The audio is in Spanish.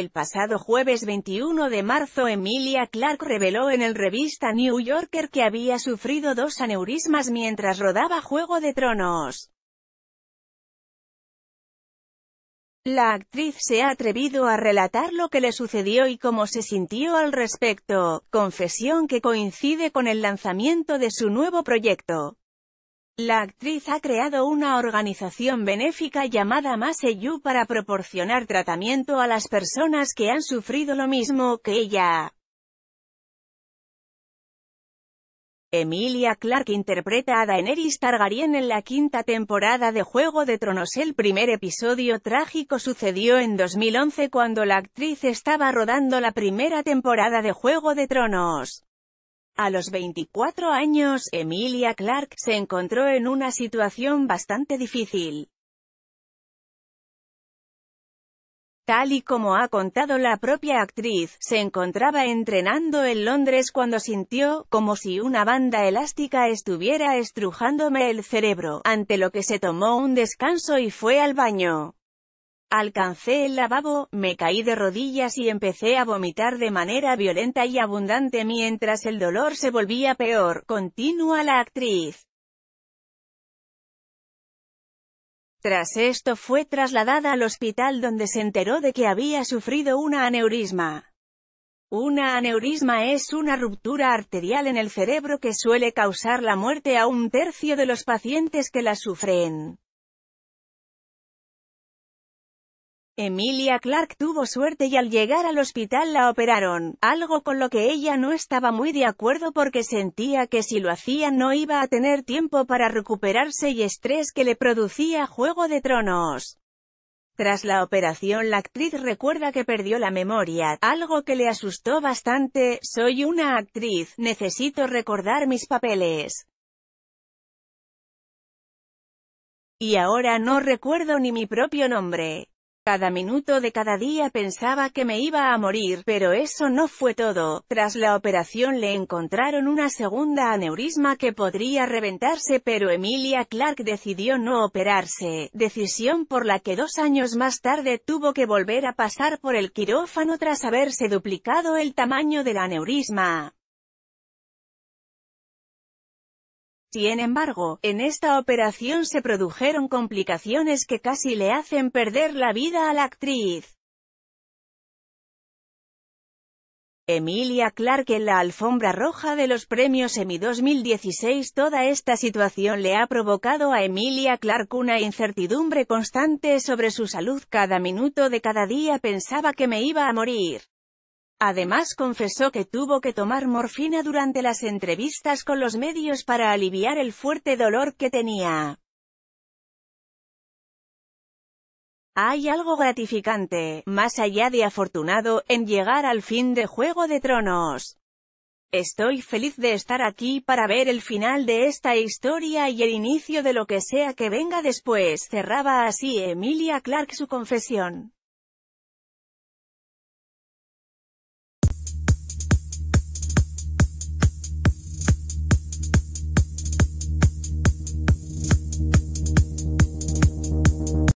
el pasado jueves 21 de marzo Emilia Clark reveló en el revista New Yorker que había sufrido dos aneurismas mientras rodaba Juego de Tronos. La actriz se ha atrevido a relatar lo que le sucedió y cómo se sintió al respecto, confesión que coincide con el lanzamiento de su nuevo proyecto. La actriz ha creado una organización benéfica llamada Maseyu para proporcionar tratamiento a las personas que han sufrido lo mismo que ella. Emilia Clarke interpreta a Daenerys Targaryen en la quinta temporada de Juego de Tronos. El primer episodio trágico sucedió en 2011 cuando la actriz estaba rodando la primera temporada de Juego de Tronos. A los 24 años, Emilia Clark se encontró en una situación bastante difícil. Tal y como ha contado la propia actriz, se encontraba entrenando en Londres cuando sintió, como si una banda elástica estuviera estrujándome el cerebro, ante lo que se tomó un descanso y fue al baño. Alcancé el lavabo, me caí de rodillas y empecé a vomitar de manera violenta y abundante mientras el dolor se volvía peor, continúa la actriz. Tras esto fue trasladada al hospital donde se enteró de que había sufrido una aneurisma. Una aneurisma es una ruptura arterial en el cerebro que suele causar la muerte a un tercio de los pacientes que la sufren. Emilia Clark tuvo suerte y al llegar al hospital la operaron, algo con lo que ella no estaba muy de acuerdo porque sentía que si lo hacía no iba a tener tiempo para recuperarse y estrés que le producía Juego de Tronos. Tras la operación la actriz recuerda que perdió la memoria, algo que le asustó bastante, soy una actriz, necesito recordar mis papeles. Y ahora no recuerdo ni mi propio nombre. Cada minuto de cada día pensaba que me iba a morir, pero eso no fue todo. Tras la operación le encontraron una segunda aneurisma que podría reventarse pero Emilia Clark decidió no operarse, decisión por la que dos años más tarde tuvo que volver a pasar por el quirófano tras haberse duplicado el tamaño del aneurisma. Sin embargo, en esta operación se produjeron complicaciones que casi le hacen perder la vida a la actriz. Emilia Clarke en la alfombra roja de los premios EMI 2016 Toda esta situación le ha provocado a Emilia Clarke una incertidumbre constante sobre su salud cada minuto de cada día pensaba que me iba a morir. Además confesó que tuvo que tomar morfina durante las entrevistas con los medios para aliviar el fuerte dolor que tenía. Hay algo gratificante, más allá de afortunado, en llegar al fin de Juego de Tronos. Estoy feliz de estar aquí para ver el final de esta historia y el inicio de lo que sea que venga después, cerraba así Emilia Clark su confesión.